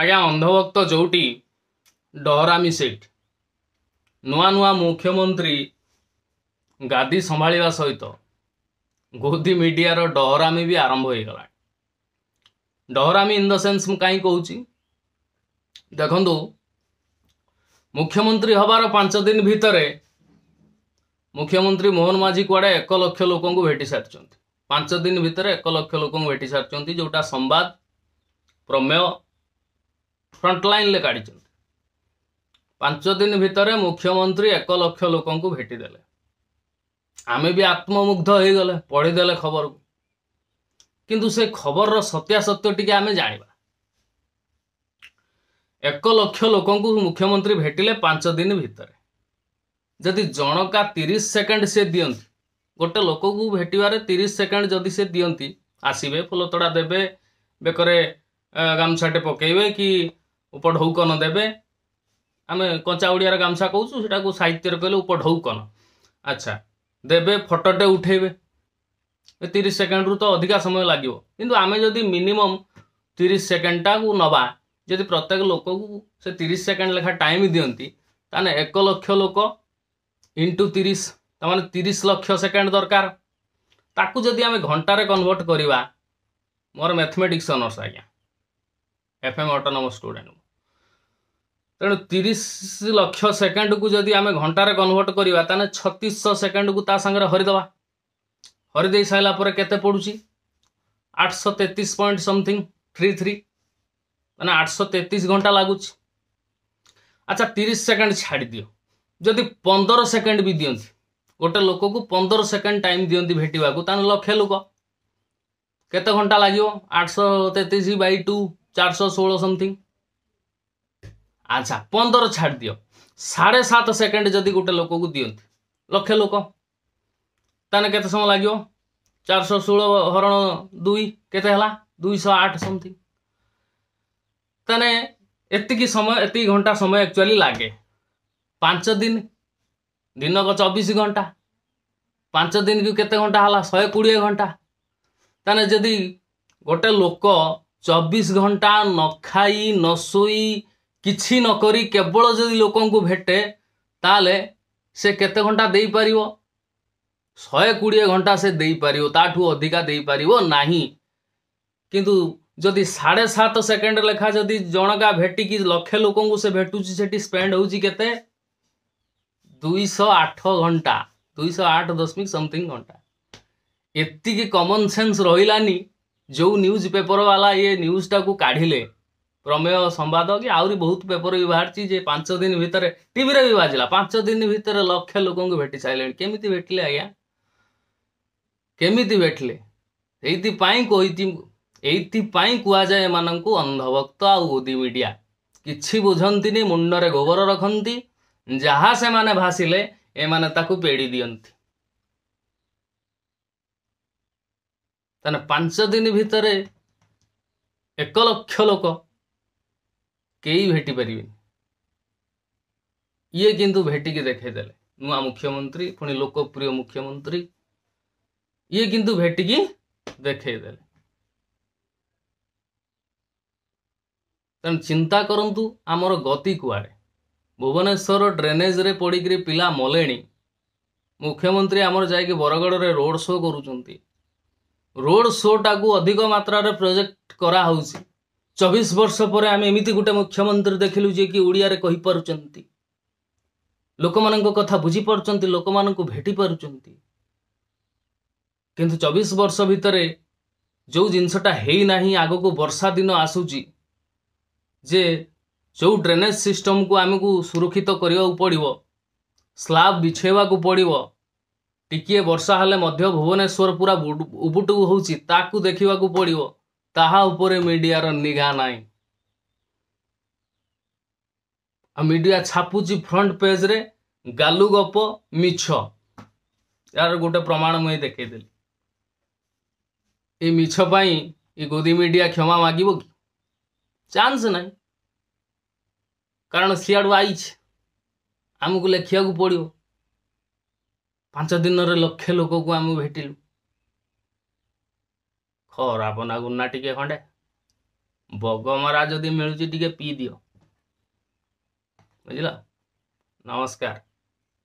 ଆଜ୍ଞା ଅନ୍ଧଭକ୍ତ ଯୋଉଟି ଡହରାମି ସିଟ୍ ନୂଆ ନୂଆ ମୁଖ୍ୟମନ୍ତ୍ରୀ ଗାଦି ସମ୍ଭାଳିବା ସହିତ ଗୋଦି ମିଡ଼ିଆର ଡହରାମି ବି ଆରମ୍ଭ ହୋଇଗଲାଣି ଡହରାମି ଇନ୍ ଦ ସେନ୍ସ ମୁଁ କାହିଁ କହୁଛି ଦେଖନ୍ତୁ ମୁଖ୍ୟମନ୍ତ୍ରୀ ହେବାର ପାଞ୍ଚ ଦିନ ଭିତରେ ମୁଖ୍ୟମନ୍ତ୍ରୀ ମୋହନ ମାଝୀ କୁଆଡ଼େ ଏକ ଲକ୍ଷ ଲୋକଙ୍କୁ ଭେଟି ସାରିଛନ୍ତି ପାଞ୍ଚ ଦିନ ଭିତରେ ଏକ ଲକ୍ଷ ଲୋକଙ୍କୁ ଭେଟି ସାରିଛନ୍ତି ଯେଉଁଟା ସମ୍ବାଦ ପ୍ରମେୟ ଫ୍ରଣ୍ଟଲାଇନ୍ରେ କାଢ଼ିଛନ୍ତି ପାଞ୍ଚ ଦିନ ଭିତରେ ମୁଖ୍ୟମନ୍ତ୍ରୀ ଏକ ଲକ୍ଷ ଲୋକଙ୍କୁ ଭେଟିଦେଲେ ଆମେ ବି ଆତ୍ମମୁଗ୍ଧ ହେଇଗଲେ ପଢ଼ିଦେଲେ ଖବରକୁ କିନ୍ତୁ ସେ ଖବରର ସତ୍ୟାସତ୍ୟ ଟିକେ ଆମେ ଜାଣିବା ଏକ ଲକ୍ଷ ଲୋକଙ୍କୁ ମୁଖ୍ୟମନ୍ତ୍ରୀ ଭେଟିଲେ ପାଞ୍ଚ ଦିନ ଭିତରେ ଯଦି ଜଣକା ତିରିଶ ସେକେଣ୍ଡ ସେ ଦିଅନ୍ତି ଗୋଟେ ଲୋକକୁ ଭେଟିବାରେ ତିରିଶ ସେକେଣ୍ଡ ଯଦି ସେ ଦିଅନ୍ତି ଆସିବେ ଫୁଲତୋଡ଼ା ଦେବେ ବେକରେ ଗାମୁଛାଟେ ପକାଇବେ କି ଉପଢୌକନ ଦେବେ ଆମେ କଞ୍ଚା ଓଡ଼ିଆର ଗାମୁଛା କହୁଛୁ ସେଟାକୁ ସାହିତ୍ୟରେ କହିଲେ ଉପଢୌକନ ଆଚ୍ଛା ଦେବେ ଫଟୋଟେ ଉଠେଇବେ ତିରିଶ ସେକେଣ୍ଡରୁ ତ ଅଧିକା ସମୟ ଲାଗିବ କିନ୍ତୁ ଆମେ ଯଦି ମିନିମମ୍ ତିରିଶ ସେକେଣ୍ଡଟାକୁ ନେବା ଯଦି ପ୍ରତ୍ୟେକ ଲୋକକୁ ସେ ତିରିଶ ସେକେଣ୍ଡ ଲେଖା ଟାଇମ୍ ଦିଅନ୍ତି ତାହେଲେ ଏକ ଲକ୍ଷ ଲୋକ ଇଣ୍ଟୁ ତିରିଶ ତାମାନେ ତିରିଶ ଲକ୍ଷ ସେକେଣ୍ଡ ଦରକାର ତାକୁ ଯଦି ଆମେ ଘଣ୍ଟାରେ କନଭର୍ଟ କରିବା ମୋର ମ୍ୟାଥମେଟିକ୍ସ ଅନର୍ସ ଆଜ୍ଞା ଏଫ୍ ଏମ୍ ଅଟୋନମସ୍ ଷ୍ଟୁଡେଣ୍ଟ ତେଣୁ ତିରିଶ ଲକ୍ଷ ସେକେଣ୍ଡକୁ ଯଦି ଆମେ ଘଣ୍ଟାରେ କନଭର୍ଟ କରିବା ତାହେଲେ ଛତିଶ ସେକେଣ୍ଡକୁ ତା ସାଙ୍ଗରେ ହରିଦେବା ହରିଦେଇ ସାରିଲା ପରେ କେତେ ପଡ଼ୁଛି ଆଠଶହ ତେତିଶ ପଏଣ୍ଟ ସମଥିଙ୍ଗ ଥ୍ରୀ ଥ୍ରୀ ମାନେ ଆଠଶହ ତେତିଶ ଘଣ୍ଟା ଲାଗୁଛି ଆଚ୍ଛା ତିରିଶ ସେକେଣ୍ଡ ଛାଡ଼ିଦିଅ ଯଦି ପନ୍ଦର ସେକେଣ୍ଡ ବି ଦିଅନ୍ତି ଗୋଟେ ଲୋକକୁ ପନ୍ଦର ସେକେଣ୍ଡ ଟାଇମ୍ ଦିଅନ୍ତି ଭେଟିବାକୁ ତାହେଲେ ଲକ୍ଷେ ଲୋକ କେତେ ଘଣ୍ଟା ଲାଗିବ ଆଠଶହ ତେତିଶ ବାଇ ଟୁ ଚାରିଶହ ଷୋହଳ ସମଥିଙ୍ଗ ଆଚ୍ଛା ପନ୍ଦର ଛାଡ଼ି ଦିଅ ସାଢ଼େ ସାତ ସେକେଣ୍ଡ ଯଦି ଗୋଟେ ଲୋକକୁ ଦିଅନ୍ତି ଲକ୍ଷେ ଲୋକ ତାହେଲେ କେତେ ସମୟ ଲାଗିବ ଚାରିଶହ ଷୋହଳ ହରଣ ଦୁଇ କେତେ ହେଲା ଦୁଇଶହ ଆଠ ସମଥିଙ୍ଗ ତାହେଲେ ଏତିକି ସମୟ ଏତିକି ଘଣ୍ଟା ସମୟ ଆକ୍ଚୁଆଲି ଲାଗେ ପାଞ୍ଚ ଦିନ ଦିନକ ଚବିଶ ଘଣ୍ଟା ପାଞ୍ଚ ଦିନକୁ କେତେ ଘଣ୍ଟା ହେଲା ଶହେ କୋଡ଼ିଏ ଘଣ୍ଟା ତାହେଲେ ଯଦି ଗୋଟେ ଲୋକ ଚବିଶ ଘଣ୍ଟା ନ ଖାଇ ନ ଶୋଇ କିଛି ନକରି କେବଳ ଯଦି ଲୋକଙ୍କୁ ଭେଟେ ତାହେଲେ ସେ କେତେ ଘଣ୍ଟା ଦେଇପାରିବ ଶହେ କୋଡ଼ିଏ ଘଣ୍ଟା ସେ ଦେଇପାରିବ ତାଠୁ ଅଧିକା ଦେଇପାରିବ ନାହିଁ କିନ୍ତୁ ଯଦି ସାଢ଼େ ସାତ ସେକେଣ୍ଡ ଲେଖା ଯଦି ଜଣକା ଭେଟିକି ଲକ୍ଷେ ଲୋକଙ୍କୁ ସେ ଭେଟୁଛି ସେଠି ସ୍ପେଣ୍ଡ ହେଉଛି କେତେ ଦୁଇଶହ ଆଠ ଘଣ୍ଟା ଦୁଇଶହ ଆଠ ଦଶମିକ ସମଥିଙ୍ଗ ଘଣ୍ଟା ଏତିକି କମନ୍ ସେନ୍ସ ରହିଲାନି ଯେଉଁ ନ୍ୟୁଜ୍ ପେପରବାଲା ଇଏ ନ୍ୟୁଜ୍ଟାକୁ କାଢ଼ିଲେ ପ୍ରମେୟ ସମ୍ବାଦ କି ଆହୁରି ବହୁତ ପେପର ବି ବାହାରିଛି ଯେ ପାଞ୍ଚ ଦିନ ଭିତରେ ଟିଭିରେ ବି ବାଜିଲା ପାଞ୍ଚ ଦିନ ଭିତରେ ଲକ୍ଷ ଲୋକଙ୍କୁ ଭେଟି ସାରିଲେଣି କେମିତି ଭେଟିଲେ ଆଜ୍ଞା କେମିତି ଭେଟିଲେ ସେଇଥିପାଇଁ କହିଛି ଏଇଥିପାଇଁ କୁହାଯାଏ ଏମାନଙ୍କୁ ଅନ୍ଧଭକ୍ତ ଆଉ ଉଦି ମିଡ଼ିଆ କିଛି ବୁଝନ୍ତିନି ମୁଣ୍ଡରେ ଗୋବର ରଖନ୍ତି ଯାହା ସେମାନେ ଭାସିଲେ ଏମାନେ ତାକୁ ପେଡ଼ି ଦିଅନ୍ତି ତାହେଲେ ପାଞ୍ଚ ଦିନ ଭିତରେ ଏକ ଲକ୍ଷ ଲୋକ କେହି ଭେଟି ପାରିବେନି ଇଏ କିନ୍ତୁ ଭେଟିକି ଦେଖେଇଦେଲେ ନୂଆ ମୁଖ୍ୟମନ୍ତ୍ରୀ ପୁଣି ଲୋକପ୍ରିୟ ମୁଖ୍ୟମନ୍ତ୍ରୀ ଇଏ କିନ୍ତୁ ଭେଟିକି ଦେଖେଇଦେଲେ ତେଣୁ ଚିନ୍ତା କରନ୍ତୁ ଆମର ଗତି କୁଆଡ଼େ ଭୁବନେଶ୍ୱର ଡ୍ରେନେଜ୍ରେ ପଡ଼ିକିରି ପିଲା ମଲେଣି ମୁଖ୍ୟମନ୍ତ୍ରୀ ଆମର ଯାଇକି ବରଗଡ଼ରେ ରୋଡ୍ ଶୋ କରୁଛନ୍ତି ରୋଡ୍ ଶୋଟାକୁ ଅଧିକ ମାତ୍ରାରେ ପ୍ରୋଜେକ୍ଟ କରାହେଉଛି ଚବିଶ ବର୍ଷ ପରେ ଆମେ ଏମିତି ଗୋଟେ ମୁଖ୍ୟମନ୍ତ୍ରୀ ଦେଖିଲୁ ଯିଏକି ଓଡ଼ିଆରେ କହିପାରୁଛନ୍ତି ଲୋକମାନଙ୍କ କଥା ବୁଝିପାରୁଛନ୍ତି ଲୋକମାନଙ୍କୁ ଭେଟିପାରୁଛନ୍ତି କିନ୍ତୁ ଚବିଶ ବର୍ଷ ଭିତରେ ଯେଉଁ ଜିନିଷଟା ହେଇନାହିଁ ଆଗକୁ ବର୍ଷା ଦିନ ଆସୁଛି ଯେ ଯେଉଁ ଡ୍ରେନେଜ୍ ସିଷ୍ଟମକୁ ଆମକୁ ସୁରକ୍ଷିତ କରିବାକୁ ପଡ଼ିବ ସ୍ଲାବ ବିଛେଇବାକୁ ପଡ଼ିବ ଟିକିଏ ବର୍ଷା ହେଲେ ମଧ୍ୟ ଭୁବନେଶ୍ୱର ପୁରା ଉବୁଟୁ ହେଉଛି ତାକୁ ଦେଖିବାକୁ ପଡ଼ିବ ତାହା ଉପରେ ମିଡ଼ିଆର ନିଘା ନାହିଁ ଆଉ ମିଡ଼ିଆ ଛାପୁଛି ଫ୍ରଣ୍ଟ ପେଜ୍ରେ ଗାଲୁ ଗପ ମିଛ ଏହାର ଗୋଟେ ପ୍ରମାଣ ମୁଁ ଏଇ ଦେଖେଇଦେଲି ଏ ମିଛ ପାଇଁ ଏ ଗୋଦି ମିଡ଼ିଆ କ୍ଷମା ମାଗିବ କି ଚାନ୍ସ ନାହିଁ କାରଣ ସିଆଡ଼ୁ ଆଇଛି ଆମକୁ ଲେଖିବାକୁ ପଡ଼ିବ ପାଞ୍ଚ ଦିନରେ ଲକ୍ଷେ ଲୋକକୁ ଆମେ ଭେଟିଲୁ ଖରାପ ନାଗୁନା ଟିକେ ଖଣ୍ଡେ ବଗମରା ଯଦି ମିଳୁଛି ଟିକେ ପିଇ ଦିଅ ବୁଝିଲ ନମସ୍କାର